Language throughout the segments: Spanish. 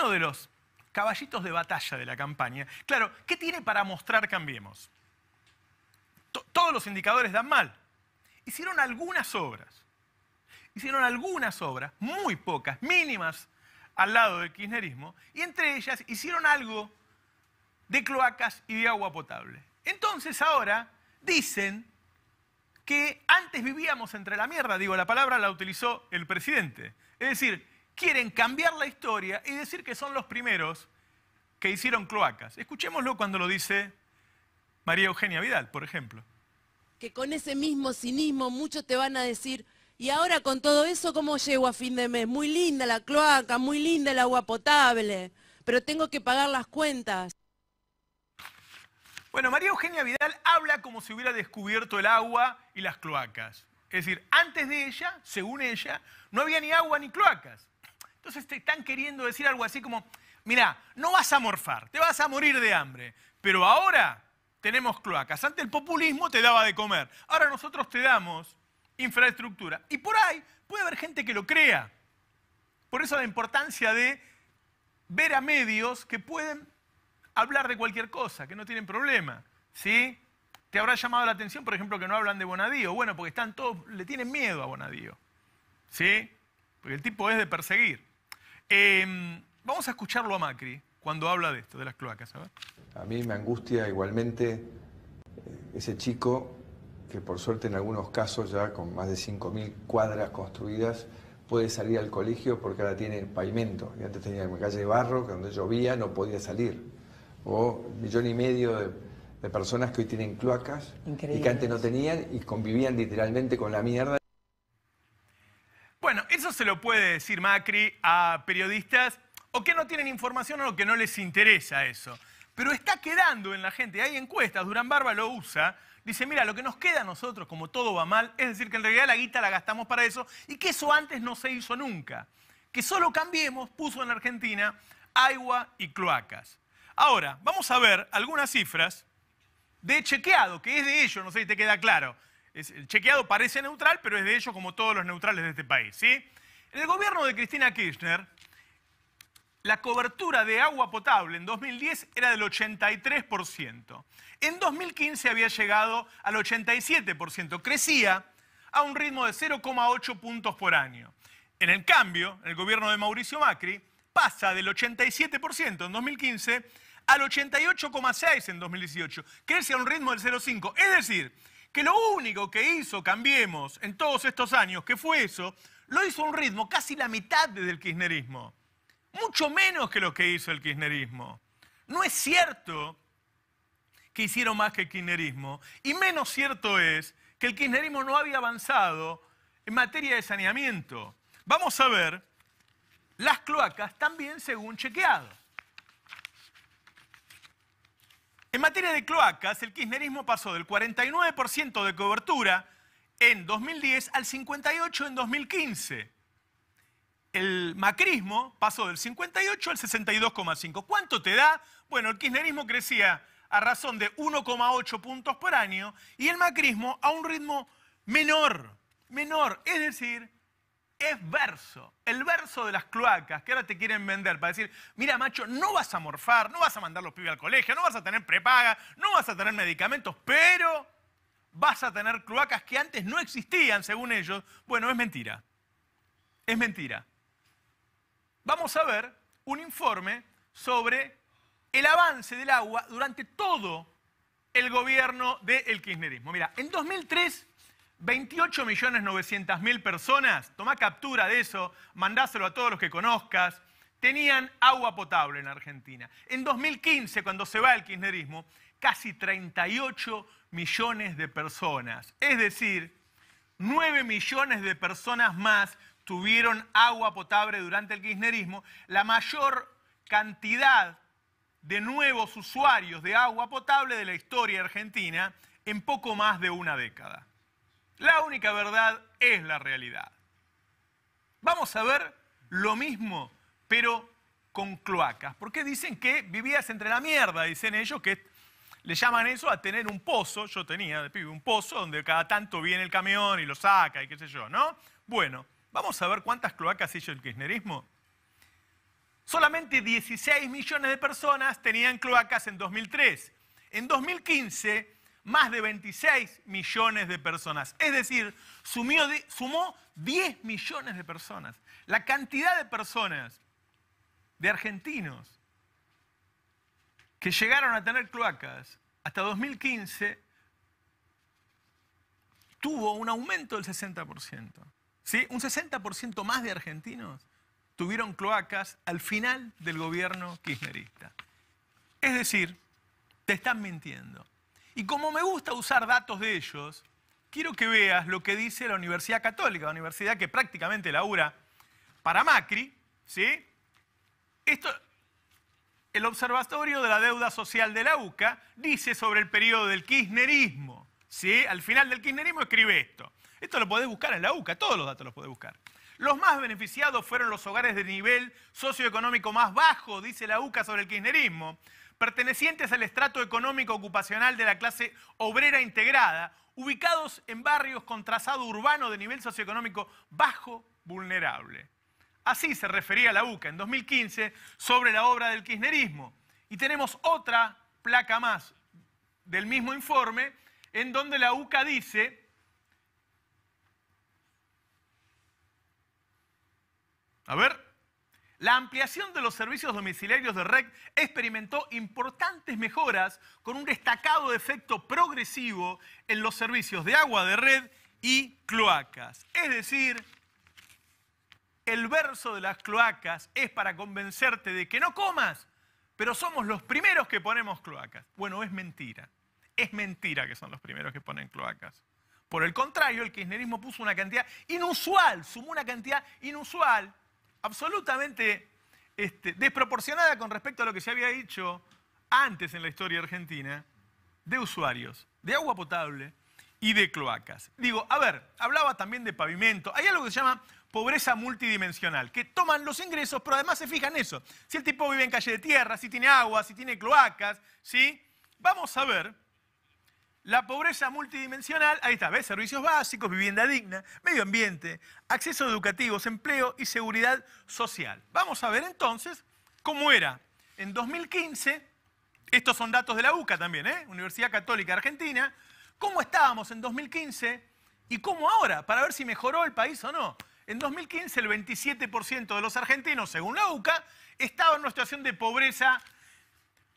uno de los caballitos de batalla de la campaña. Claro, ¿qué tiene para mostrar Cambiemos? Todos los indicadores dan mal. Hicieron algunas obras. Hicieron algunas obras, muy pocas, mínimas, al lado del kirchnerismo, y entre ellas hicieron algo de cloacas y de agua potable. Entonces ahora dicen que antes vivíamos entre la mierda, digo, la palabra la utilizó el presidente. Es decir, quieren cambiar la historia y decir que son los primeros que hicieron cloacas. Escuchémoslo cuando lo dice María Eugenia Vidal, por ejemplo. Que con ese mismo cinismo muchos te van a decir, y ahora con todo eso, ¿cómo llego a fin de mes? Muy linda la cloaca, muy linda el agua potable, pero tengo que pagar las cuentas. Bueno, María Eugenia Vidal habla como si hubiera descubierto el agua y las cloacas. Es decir, antes de ella, según ella, no había ni agua ni cloacas. Entonces este, están queriendo decir algo así como, mira, no vas a morfar, te vas a morir de hambre, pero ahora tenemos cloacas. Antes el populismo te daba de comer, ahora nosotros te damos infraestructura. Y por ahí puede haber gente que lo crea. Por eso la importancia de ver a medios que pueden hablar de cualquier cosa, que no tienen problema. ¿Sí? Te habrá llamado la atención, por ejemplo, que no hablan de Bonadío. Bueno, porque están todos, le tienen miedo a Bonadío. ¿Sí? Porque el tipo es de perseguir. Em, vamos a escucharlo a Macri cuando habla de esto, de las cloacas. A, a mí me angustia igualmente eh, ese chico que por suerte en algunos casos ya con más de 5.000 cuadras construidas puede salir al colegio porque ahora tiene pavimento. Y antes tenía una calle de barro, que donde llovía no podía salir. O un millón y medio de, personas que hoy tienen cloacas y que antes no tenían y convivían literalmente con la mierda se lo puede decir Macri a periodistas o que no tienen información o que no les interesa eso. Pero está quedando en la gente. Hay encuestas, Durán Barba lo usa. Dice, mira, lo que nos queda a nosotros, como todo va mal, es decir, que en realidad la guita la gastamos para eso y que eso antes no se hizo nunca. Que solo cambiemos, puso en Argentina agua y cloacas. Ahora, vamos a ver algunas cifras de chequeado, que es de ellos, no sé si te queda claro. el chequeado parece neutral, pero es de ellos como todos los neutrales de este país, ¿sí? En el gobierno de Cristina Kirchner, la cobertura de agua potable en 2010 era del 83%. En 2015 había llegado al 87%. Crecía a un ritmo de 0,8 puntos por año. En el cambio, el gobierno de Mauricio Macri pasa del 87% en 2015 al 88,6 en 2018. Crece a un ritmo del 0,5. Es decir, que lo único que hizo Cambiemos en todos estos años, que fue eso, lo hizo un ritmo casi la mitad del kirchnerismo, mucho menos que lo que hizo el kirchnerismo. No es cierto que hicieron más que el kirchnerismo, y menos cierto es que el kirchnerismo no había avanzado en materia de saneamiento. Vamos a ver las cloacas también según chequeado. En materia de cloacas, el kirchnerismo pasó del 49% de cobertura en 2010 al 58 en 2015. El macrismo pasó del 58 al 62,5. ¿Cuánto te da? Bueno, el kirchnerismo crecía a razón de 1,8 puntos por año y el macrismo a un ritmo menor, menor, es decir, es verso, el verso de las cloacas que ahora te quieren vender para decir, mira macho, no vas a morfar, no vas a mandar los pibes al colegio, no vas a tener prepaga, no vas a tener medicamentos, pero vas a tener cloacas que antes no existían, según ellos. Bueno, es mentira. Es mentira. Vamos a ver un informe sobre el avance del agua durante todo el gobierno del kirchnerismo. Mira, en 2003, 28.900.000 personas, toma captura de eso, mandáselo a todos los que conozcas, tenían agua potable en Argentina. En 2015, cuando se va el kirchnerismo, casi 38 millones de personas, es decir, 9 millones de personas más tuvieron agua potable durante el kirchnerismo, la mayor cantidad de nuevos usuarios de agua potable de la historia argentina en poco más de una década. La única verdad es la realidad. Vamos a ver lo mismo pero con cloacas. Porque dicen que vivías entre la mierda, dicen ellos, que le llaman eso a tener un pozo, yo tenía de pibe un pozo donde cada tanto viene el camión y lo saca y qué sé yo, ¿no? Bueno, vamos a ver cuántas cloacas hizo el kirchnerismo. Solamente 16 millones de personas tenían cloacas en 2003. En 2015, más de 26 millones de personas. Es decir, sumó 10 millones de personas. La cantidad de personas de argentinos que llegaron a tener cloacas hasta 2015 tuvo un aumento del 60%. ¿sí? Un 60% más de argentinos tuvieron cloacas al final del gobierno kirchnerista. Es decir, te están mintiendo. Y como me gusta usar datos de ellos, quiero que veas lo que dice la Universidad Católica, la universidad que prácticamente laura para Macri, ¿sí? Esto, el Observatorio de la Deuda Social de la UCA dice sobre el periodo del kirchnerismo. ¿sí? Al final del kirchnerismo escribe esto. Esto lo podés buscar en la UCA, todos los datos los podés buscar. Los más beneficiados fueron los hogares de nivel socioeconómico más bajo, dice la UCA sobre el kirchnerismo, pertenecientes al estrato económico ocupacional de la clase obrera integrada, ubicados en barrios con trazado urbano de nivel socioeconómico bajo vulnerable. Así se refería la UCA en 2015 sobre la obra del kirchnerismo. Y tenemos otra placa más del mismo informe en donde la UCA dice A ver, la ampliación de los servicios domiciliarios de REC experimentó importantes mejoras con un destacado efecto progresivo en los servicios de agua de red y cloacas. Es decir, el verso de las cloacas es para convencerte de que no comas, pero somos los primeros que ponemos cloacas. Bueno, es mentira. Es mentira que son los primeros que ponen cloacas. Por el contrario, el kirchnerismo puso una cantidad inusual, sumó una cantidad inusual, absolutamente este, desproporcionada con respecto a lo que se había dicho antes en la historia argentina, de usuarios, de agua potable y de cloacas. Digo, a ver, hablaba también de pavimento. Hay algo que se llama pobreza multidimensional, que toman los ingresos, pero además se fijan eso. Si el tipo vive en calle de tierra, si tiene agua, si tiene cloacas, ¿sí? Vamos a ver la pobreza multidimensional, ahí está, ¿ves? Servicios básicos, vivienda digna, medio ambiente, acceso educativo, educativos, empleo y seguridad social. Vamos a ver entonces cómo era en 2015, estos son datos de la UCA también, ¿eh? Universidad Católica Argentina, cómo estábamos en 2015 y cómo ahora, para ver si mejoró el país o no. En 2015, el 27% de los argentinos, según la UCA, estaba en una situación de pobreza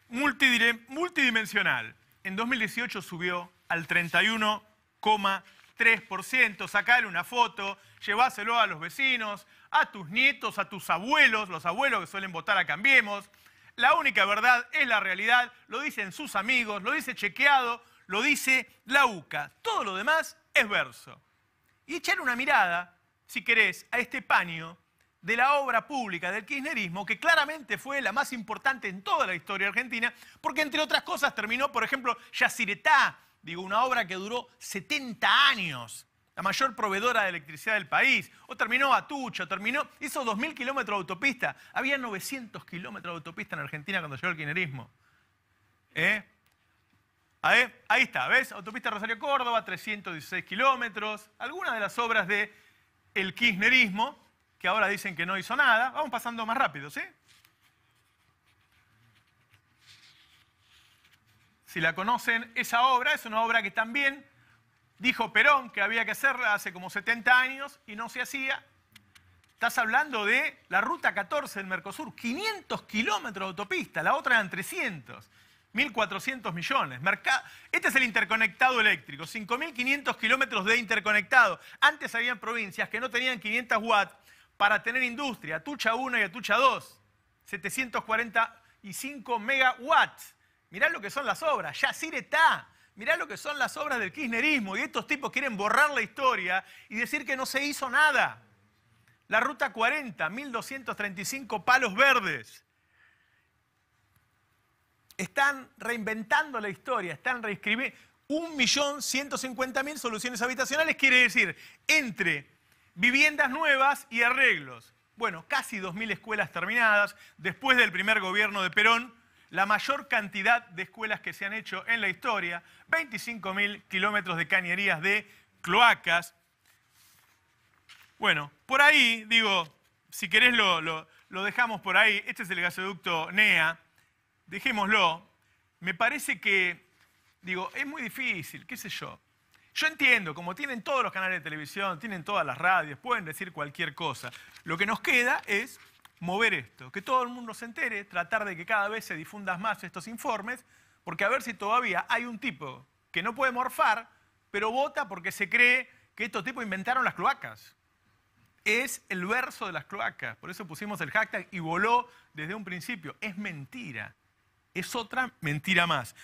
multidimensional. En 2018 subió al 31,3%. Sacale una foto, lleváselo a los vecinos, a tus nietos, a tus abuelos, los abuelos que suelen votar a Cambiemos. La única verdad es la realidad, lo dicen sus amigos, lo dice Chequeado, lo dice la UCA. Todo lo demás es verso. Y echar una mirada si querés, a este paño de la obra pública del kirchnerismo, que claramente fue la más importante en toda la historia argentina, porque entre otras cosas terminó, por ejemplo, Yaciretá, digo, una obra que duró 70 años, la mayor proveedora de electricidad del país, o terminó Atucha, terminó, hizo 2.000 kilómetros de autopista, había 900 kilómetros de autopista en Argentina cuando llegó el kirchnerismo. ¿Eh? ahí está, ¿ves? Autopista Rosario Córdoba, 316 kilómetros, algunas de las obras de el kirchnerismo, que ahora dicen que no hizo nada. Vamos pasando más rápido, ¿sí? Si la conocen, esa obra es una obra que también dijo Perón que había que hacerla hace como 70 años y no se hacía. Estás hablando de la ruta 14 del Mercosur, 500 kilómetros de autopista, la otra eran 300. 1.400 millones. Este es el interconectado eléctrico, 5.500 kilómetros de interconectado. Antes había provincias que no tenían 500 watts para tener industria, Tucha 1 y Atucha 2, 745 megawatts. Mirá lo que son las obras, Yacir está. Mirá lo que son las obras del kirchnerismo y estos tipos quieren borrar la historia y decir que no se hizo nada. La ruta 40, 1235 palos verdes están reinventando la historia, están reescribiendo. 1.150.000 soluciones habitacionales quiere decir entre viviendas nuevas y arreglos. Bueno, casi 2.000 escuelas terminadas. Después del primer gobierno de Perón, la mayor cantidad de escuelas que se han hecho en la historia. 25.000 kilómetros de cañerías de cloacas. Bueno, por ahí, digo, si querés lo, lo dejamos por ahí. Este es el gasoducto NEA dejémoslo, me parece que, digo, es muy difícil, qué sé yo. Yo entiendo, como tienen todos los canales de televisión, tienen todas las radios, pueden decir cualquier cosa. Lo que nos queda es mover esto, que todo el mundo se entere, tratar de que cada vez se difundan más estos informes, porque a ver si todavía hay un tipo que no puede morfar, pero vota porque se cree que estos tipos inventaron las cloacas. Es el verso de las cloacas, por eso pusimos el hashtag y voló desde un principio. Es mentira es otra mentira más.